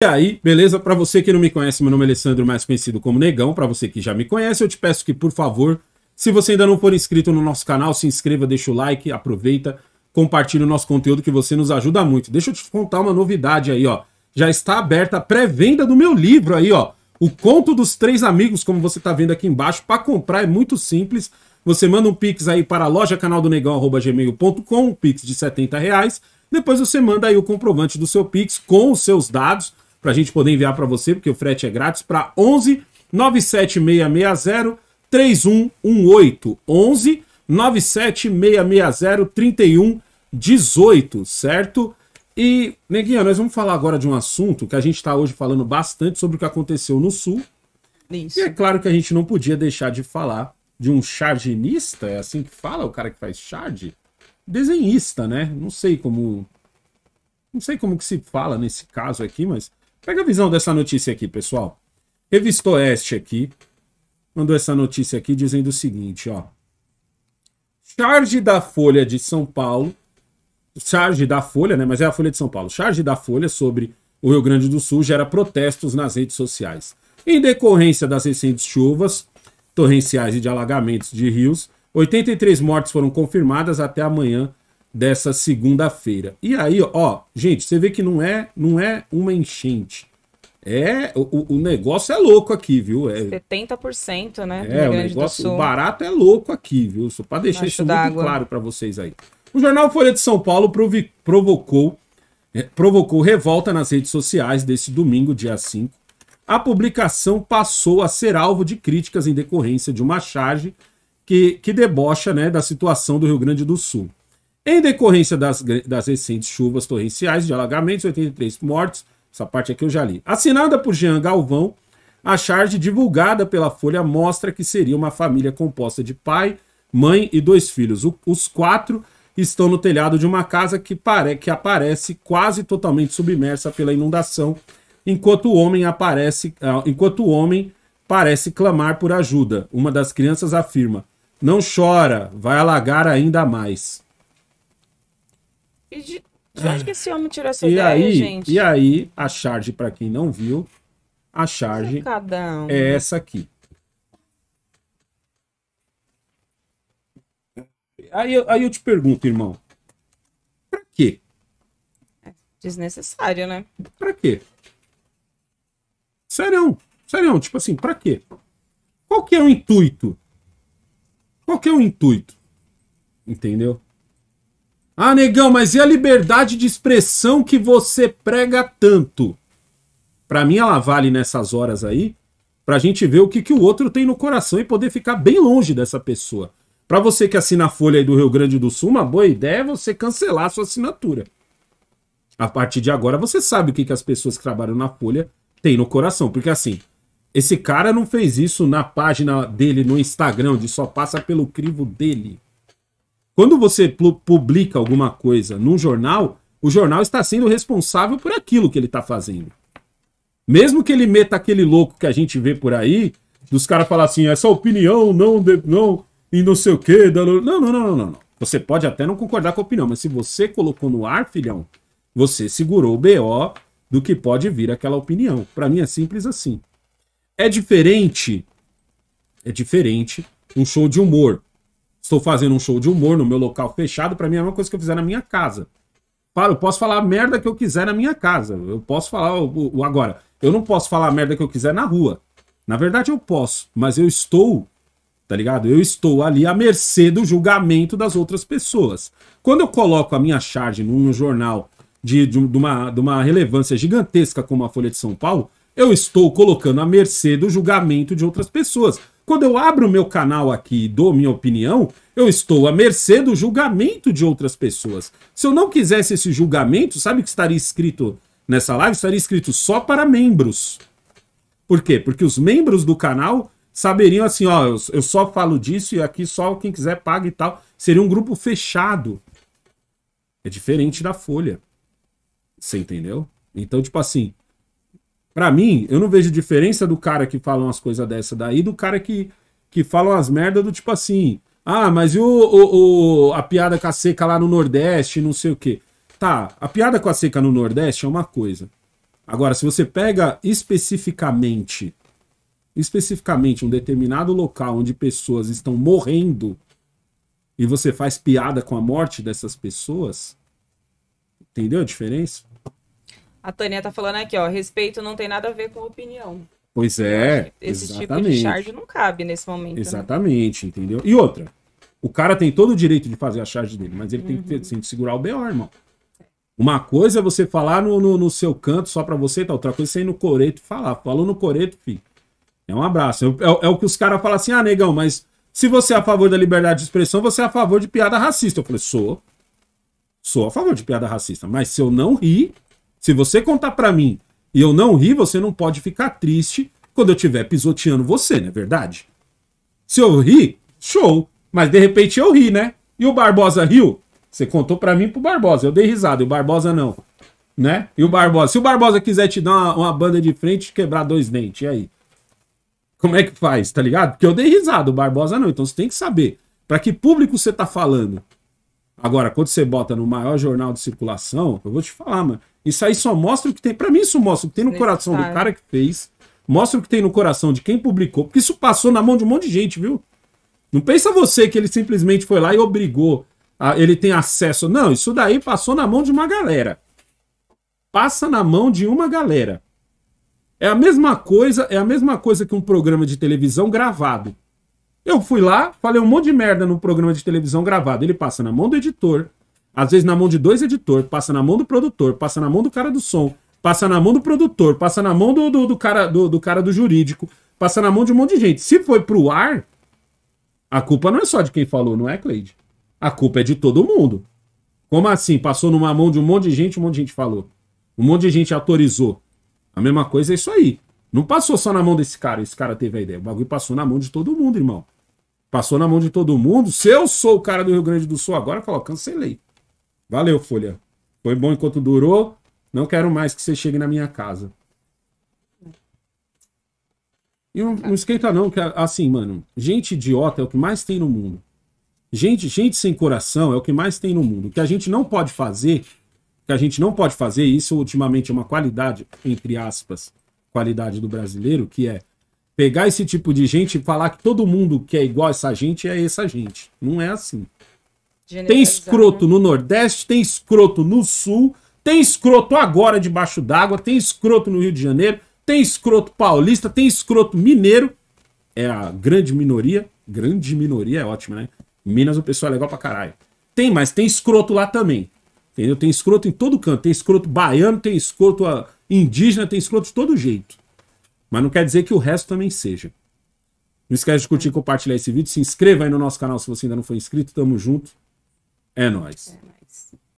E aí, beleza? Para você que não me conhece, meu nome é Alessandro, mais conhecido como Negão. Para você que já me conhece, eu te peço que, por favor, se você ainda não for inscrito no nosso canal, se inscreva, deixa o like, aproveita, compartilha o nosso conteúdo que você nos ajuda muito. Deixa eu te contar uma novidade aí, ó. Já está aberta a pré-venda do meu livro aí, ó. O Conto dos Três Amigos, como você está vendo aqui embaixo. Para comprar é muito simples. Você manda um pix aí para loja gmail.com, um pix de 70 reais. Depois você manda aí o comprovante do seu pix com os seus dados para a gente poder enviar para você, porque o frete é grátis, para 11 97660 3118. 11 97660 3118, certo? E, Neguinha, nós vamos falar agora de um assunto que a gente está hoje falando bastante sobre o que aconteceu no Sul. Isso. E é claro que a gente não podia deixar de falar de um charginista, é assim que fala o cara que faz charge? Desenhista, né? Não sei como. Não sei como que se fala nesse caso aqui, mas Pega a visão dessa notícia aqui, pessoal. Revista Oeste aqui mandou essa notícia aqui dizendo o seguinte, ó. Charge da Folha de São Paulo, charge da Folha, né, mas é a Folha de São Paulo. Charge da Folha sobre o Rio Grande do Sul gera protestos nas redes sociais. Em decorrência das recentes chuvas torrenciais e de alagamentos de rios, 83 mortes foram confirmadas até amanhã dessa segunda-feira. E aí, ó, gente, você vê que não é, não é uma enchente. É, o, o negócio é louco aqui, viu? É, 70%, né? É, o negócio, barato é louco aqui, viu? Só para deixar Baixo isso muito claro para vocês aí. O jornal Folha de São Paulo provocou, é, provocou revolta nas redes sociais desse domingo, dia 5. A publicação passou a ser alvo de críticas em decorrência de uma charge que, que debocha né, da situação do Rio Grande do Sul. Em decorrência das, das recentes chuvas torrenciais de alagamentos, 83 mortes, essa parte aqui eu já li. Assinada por Jean Galvão, a charge divulgada pela Folha mostra que seria uma família composta de pai, mãe e dois filhos. O, os quatro estão no telhado de uma casa que, pare, que aparece quase totalmente submersa pela inundação, enquanto o homem aparece, ah, enquanto o homem parece clamar por ajuda. Uma das crianças afirma: "Não chora, vai alagar ainda mais". E de, de onde que esse homem tirou essa e ideia, aí, gente? E aí, a charge, para quem não viu, a charge é essa aqui. Aí, aí eu te pergunto, irmão. Pra quê? É desnecessário, né? Pra quê? Sério, sério, tipo assim, pra quê? Qual que é o intuito? Qual que é o intuito? Entendeu? Ah, negão, mas e a liberdade de expressão que você prega tanto? Para mim, ela vale nessas horas aí, para a gente ver o que, que o outro tem no coração e poder ficar bem longe dessa pessoa. Para você que assina a Folha aí do Rio Grande do Sul, uma boa ideia é você cancelar a sua assinatura. A partir de agora, você sabe o que, que as pessoas que trabalham na Folha têm no coração. Porque assim, esse cara não fez isso na página dele no Instagram, onde só passa pelo crivo dele. Quando você publica alguma coisa num jornal, o jornal está sendo responsável por aquilo que ele está fazendo. Mesmo que ele meta aquele louco que a gente vê por aí, dos caras falar assim, essa opinião não, não, e não sei o quê. Não, não, não, não, não. Você pode até não concordar com a opinião, mas se você colocou no ar, filhão, você segurou o BO do que pode vir aquela opinião. Para mim é simples assim. É diferente. É diferente um show de humor. Estou fazendo um show de humor no meu local fechado. Para mim é a mesma coisa que eu fizer na minha casa. Claro, eu posso falar a merda que eu quiser na minha casa. Eu posso falar o, o agora. Eu não posso falar a merda que eu quiser na rua. Na verdade, eu posso, mas eu estou, tá ligado? Eu estou ali à mercê do julgamento das outras pessoas. Quando eu coloco a minha charge num jornal de, de, de, uma, de uma relevância gigantesca como a Folha de São Paulo, eu estou colocando à mercê do julgamento de outras pessoas. Quando eu abro o meu canal aqui e dou minha opinião, eu estou à mercê do julgamento de outras pessoas. Se eu não quisesse esse julgamento, sabe o que estaria escrito nessa live? Estaria escrito só para membros. Por quê? Porque os membros do canal saberiam assim, ó, eu, eu só falo disso e aqui só quem quiser paga e tal. Seria um grupo fechado. É diferente da Folha. Você entendeu? Então, tipo assim, para mim, eu não vejo diferença do cara que fala umas coisas dessa daí do cara que, que fala umas merda do tipo assim. Ah, mas e o, o, o, a piada com a seca lá no Nordeste, não sei o quê. Tá, a piada com a seca no Nordeste é uma coisa. Agora, se você pega especificamente, especificamente um determinado local onde pessoas estão morrendo e você faz piada com a morte dessas pessoas, entendeu a diferença? A Tânia tá falando aqui, ó, respeito não tem nada a ver com opinião. Pois é, Esse exatamente. tipo de charge não cabe nesse momento. Né? Exatamente, né? entendeu? E outra, o cara tem todo o direito de fazer a charge dele, mas ele uhum. tem, que, uhum. tem, que, segurar o BO, irmão. Uma coisa é você falar no, no, no seu canto só pra você e tá? tal, outra coisa é você ir no coreto falar. Falou no coreto, filho, é um abraço. É, é, é o que os caras falam assim, ah, negão, mas se você é a favor da liberdade de expressão, você é a favor de piada racista. Eu falei, sou. Sou a favor de piada racista, mas se eu não rir, se você contar para mim e eu não ri, você não pode ficar triste quando eu estiver pisoteando você, não é verdade? Se eu ri, show. Mas de repente eu ri, né? E o Barbosa riu? Você contou para mim pro Barbosa, eu dei risada, e o Barbosa não. Né? E o Barbosa? Se o Barbosa quiser te dar uma, uma banda de frente e quebrar dois dentes, e aí? Como é que faz, tá ligado? Porque eu dei risada, o Barbosa não. Então você tem que saber para que público você tá falando. Agora, quando você bota no maior jornal de circulação, eu vou te falar, mano. Isso aí só mostra o que tem. Para mim, isso mostra o que tem no coração do cara que fez, mostra o que tem no coração de quem publicou, porque isso passou na mão de um monte de gente, viu? Não pensa você que ele simplesmente foi lá e obrigou, a, ele tem acesso. Não, isso daí passou na mão de uma galera. Passa na mão de uma galera. É a mesma coisa, é a mesma coisa que um programa de televisão gravado. Eu fui lá, falei um monte de merda num programa de televisão gravado. Ele passa na mão do editor, às vezes na mão de dois editores, passa na mão do produtor, passa na mão do cara do som, passa na mão do produtor, passa na mão do, do, do cara, do, do, cara do jurídico, passa na mão de um monte de gente. Se foi pro ar, a culpa não é só de quem falou, não é, Cleide? A culpa é de todo mundo. Como assim? Passou numa mão de um monte de gente, um monte de gente falou. Um monte de gente autorizou. A mesma coisa é isso aí. Não passou só na mão desse cara, esse cara teve a ideia. O bagulho passou na mão de todo mundo, irmão. Passou na mão de todo mundo. Se eu sou o cara do Rio Grande do Sul agora, eu falo, cancelei. Valeu, Folha. Foi bom enquanto durou. Não quero mais que você chegue na minha casa. E não, não esquenta não, que assim, mano, gente idiota é o que mais tem no mundo. Gente, gente sem coração é o que mais tem no mundo. O que a gente não pode fazer, que a gente não pode fazer, e isso ultimamente é uma qualidade, entre aspas, qualidade do brasileiro, que é pegar esse tipo de gente e falar que todo mundo que é igual a essa gente é essa gente. Não é assim. Tem escroto né? no Nordeste, tem escroto no Sul, tem escroto agora debaixo d'água, tem escroto no Rio de Janeiro, tem escroto paulista, tem escroto mineiro. É a grande minoria. Grande minoria é ótima, né? Minas o pessoal é legal pra caralho. Tem, mas tem escroto lá também. Entendeu? Tem escroto em todo canto. Tem escroto baiano, tem escroto ah, indígena, tem escroto de todo jeito. Mas não quer dizer que o resto também seja. Não esquece de curtir e compartilhar esse vídeo. Se inscreva aí no nosso canal se você ainda não for inscrito. Tamo junto. É nóis. É nóis.